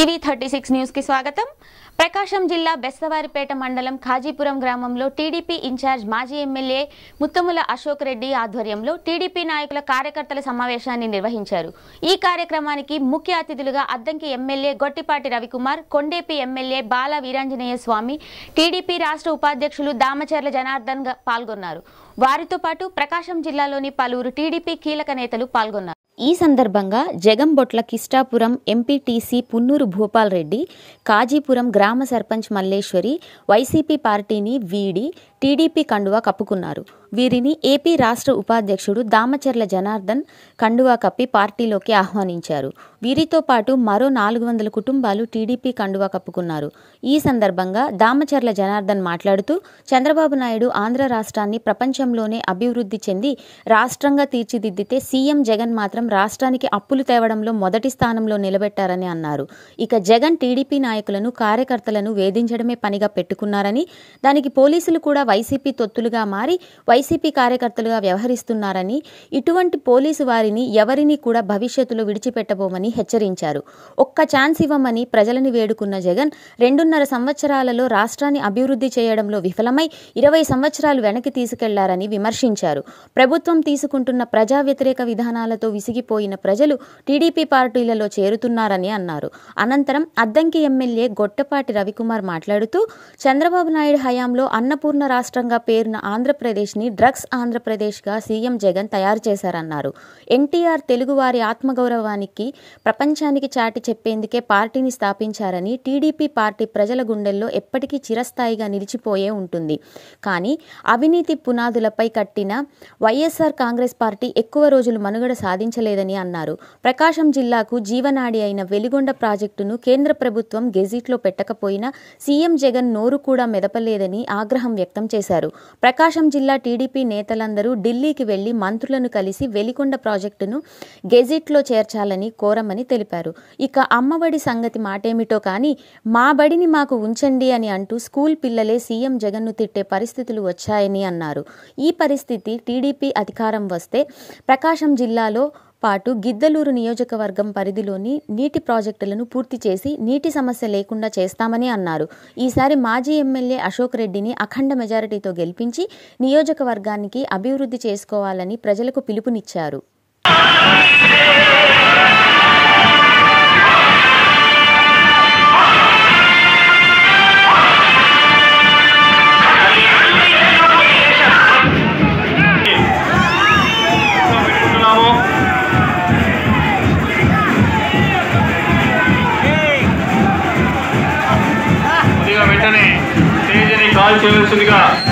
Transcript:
TV thirty six news కి స్వాగతం ప్రకాశం జిల్లా బెస్తవారిపేట మండలం ఖాజీపురం గ్రామంలో టీడీపీ ఇన్ఛార్జ్ మాజీ ఎమ్మెల్యే ముత్తముల అశోక్ రెడ్డి ఆధ్వర్యంలో టీడీపీ నాయకుల కార్యకర్తల సమావేశాన్ని నిర్వహించారు ఈ కార్యక్రమానికి ముఖ్య అతిథులుగా Addanki MLA Gottipati Ravikumar Kondepi MLA Bala Veeranjaneya Swamy TDP రాష్ట్ర ఉపాధ్యక్షులు దామచర్ల జనార్దన్ పాల్గొన్నారు వారితో పాటు ప్రకాశం జిల్లాలోని పలువురు టీడీపీ కీలక నేతలు పాల్గొన్నారు ఈ సందర్భంగా జగంబొట్ల కిష్టాపురం ఎంపీటీసీ పున్నూరు భూపాల్ రెడ్డి కాజీపురం గ్రామ సర్పంచ్ మల్లేశ్వరి వైసీపీ పార్టీని వీడి టీడీపీ కండువా కప్పుకున్నారు వీరిని ఏపీ రాష్ట్ర ఉపాధ్యక్షుడు దామచర్ల జనార్దన్ కండువా కప్పి పార్టీలోకి ఆహ్వానించారు వీరితో పాటు మరో నాలుగు వందల కుటుంబాలు టీడీపీ కండువా కప్పుకున్నారు ఈ సందర్భంగా దామచర్ల జనార్దన్ మాట్లాడుతూ చంద్రబాబు నాయుడు ఆంధ్ర రాష్ట్రాన్ని ప్రపంచంలోనే అభివృద్ధి చెంది రాష్ట్రంగా తీర్చిదిద్దితే సీఎం జగన్ మాత్రం రాష్ట్రానికి అప్పులు తేవడంలో మొదటి స్థానంలో నిలబెట్టారని అన్నారు ఇక జగన్ టీడీపీ నాయకులను కార్యకర్తలను వేధించడమే పనిగా పెట్టుకున్నారని దానికి పోలీసులు కూడా వైసీపీ తొత్తులుగా మారి వైసీపీ కార్యకర్తలుగా వ్యవహరిస్తున్నారని ఇటువంటి పోలీసు వారిని ఎవరిని కూడా భవిష్యత్తులో విడిచిపెట్టబోమని హెచ్చరించారు ఒక్క ఛాన్స్ ఇవ్వమని ప్రజలని వేడుకున్న జగన్ రెండున్నర సంవత్సరాలలో రాష్ట్రాన్ని అభివృద్ధి చేయడంలో విఫలమై ఇరవై సంవత్సరాలు వెనక్కి తీసుకెళ్లారని విమర్శించారు ప్రభుత్వం తీసుకుంటున్న ప్రజా వ్యతిరేక విధానాలతో విసిగిపోయిన ప్రజలు టీడీపీ పార్టీలలో చేరుతున్నారని అన్నారు అనంతరం అద్దంకి ఎమ్మెల్యే గొట్టపాటి రవికుమార్ మాట్లాడుతూ చంద్రబాబు నాయుడు హయాంలో అన్నపూర్ణ రాష్ట్రంగా పేరున ఆంధ్రప్రదేశ్ని డ్రగ్స్ ఆంధ్రప్రదేశ్గా సీఎం జగన్ తయారు చేశారన్నారు ఎన్టీఆర్ తెలుగువారి ఆత్మగౌరవానికి ప్రపంచానికి చాటి చెప్పేందుకే పార్టీని స్థాపించారని టీడీపీ పార్టీ ప్రజల గుండెల్లో ఎప్పటికీ చిరస్థాయిగా నిలిచిపోయే ఉంటుంది కానీ అవినీతి పునాదులపై కట్టిన వైఎస్ఆర్ కాంగ్రెస్ పార్టీ ఎక్కువ రోజులు మనుగడ సాధించలేదని అన్నారు ప్రకాశం జిల్లాకు జీవనాడి అయిన వెలిగొండ ప్రాజెక్టును కేంద్ర ప్రభుత్వం గెజిట్లో పెట్టకపోయినా సీఎం జగన్ నోరు కూడా మెదపలేదని ఆగ్రహం వ్యక్తం చేశారు ప్రకాశం జిల్లా టీడీపీ నేతలందరూ ఢిల్లీకి వెళ్లి మంత్రులను కలిసి వెలికొండ ప్రాజెక్టును గెజిట్లో చేర్చాలని కోరమని తెలిపారు ఇక అమ్మఒడి సంగతి మాటేమిటో కానీ మా బడిని మాకు ఉంచండి అని అంటూ స్కూల్ పిల్లలే సీఎం జగన్ను తిట్టే పరిస్థితులు వచ్చాయని అన్నారు ఈ పరిస్థితి టీడీపీ అధికారం వస్తే ప్రకాశం జిల్లాలో పాటు గిద్దలూరు నియోజకవర్గం పరిధిలోని నీటి ప్రాజెక్టులను పూర్తి చేసి నీటి సమస్య లేకుండా చేస్తామని అన్నారు ఈసారి మాజీ ఎమ్మెల్యే అశోక్ రెడ్డిని అఖండ మెజారిటీతో గెలిపించి నియోజకవర్గానికి అభివృద్ధి చేసుకోవాలని ప్రజలకు పిలుపునిచ్చారు 되는 소리가